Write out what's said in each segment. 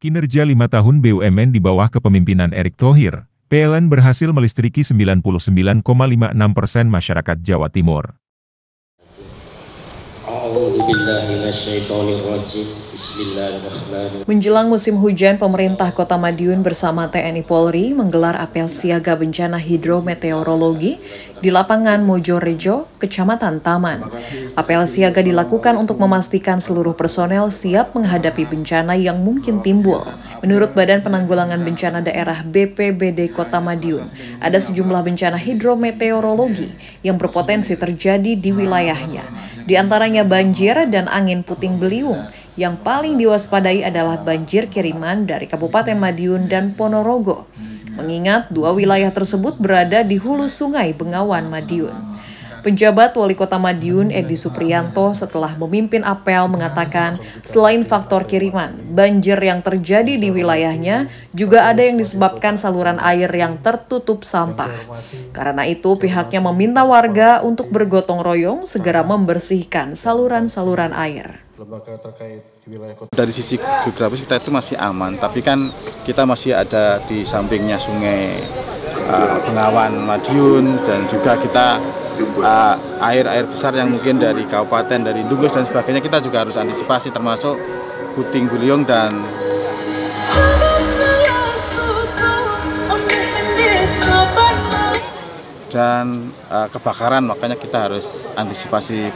Kinerja lima tahun BUMN di bawah kepemimpinan Erick Thohir, PLN berhasil melistriki 99,56 persen masyarakat Jawa Timur. Menjelang musim hujan, pemerintah Kota Madiun bersama TNI Polri menggelar apel siaga bencana hidrometeorologi di lapangan Mojorejo, Kecamatan Taman. Apel siaga dilakukan untuk memastikan seluruh personel siap menghadapi bencana yang mungkin timbul. Menurut Badan Penanggulangan Bencana Daerah BPBD Kota Madiun, ada sejumlah bencana hidrometeorologi yang berpotensi terjadi di wilayahnya di antaranya banjir dan angin puting beliung. Yang paling diwaspadai adalah banjir kiriman dari Kabupaten Madiun dan Ponorogo. Hmm. Mengingat dua wilayah tersebut berada di hulu sungai Bengawan Madiun. Penjabat Wali Kota Madiun Edi Suprianto setelah memimpin apel mengatakan selain faktor kiriman, banjir yang terjadi di wilayahnya juga ada yang disebabkan saluran air yang tertutup sampah. Karena itu pihaknya meminta warga untuk bergotong royong segera membersihkan saluran-saluran air lembaga terkait di wilayah kota. Dari sisi geografis kita itu masih aman, tapi kan kita masih ada di sampingnya sungai uh, Bengawan Madiun dan juga kita Ah, air-air uh, besar yang mungkin dari kabupaten, dari Dugus dan sebagainya kita juga harus antisipasi termasuk puting buliung dan dan uh, kebakaran makanya kita harus antisipasi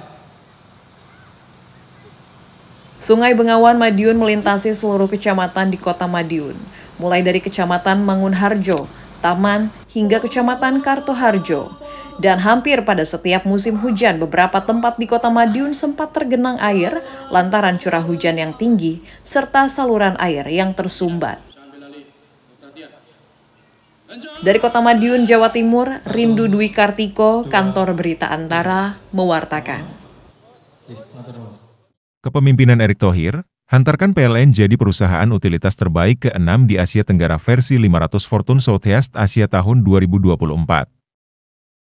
Sungai Bengawan Madiun melintasi seluruh kecamatan di Kota Madiun, mulai dari Kecamatan Mangunharjo, Taman, hingga Kecamatan Kartoharjo dan hampir pada setiap musim hujan beberapa tempat di kota Madiun sempat tergenang air lantaran curah hujan yang tinggi serta saluran air yang tersumbat. Dari kota Madiun, Jawa Timur, Rindu Dwi Kartiko, kantor berita Antara, mewartakan. Kepemimpinan Erick Thohir, hantarkan PLN jadi perusahaan utilitas terbaik ke-6 di Asia Tenggara versi 500 Fortune Southeast Asia tahun 2024.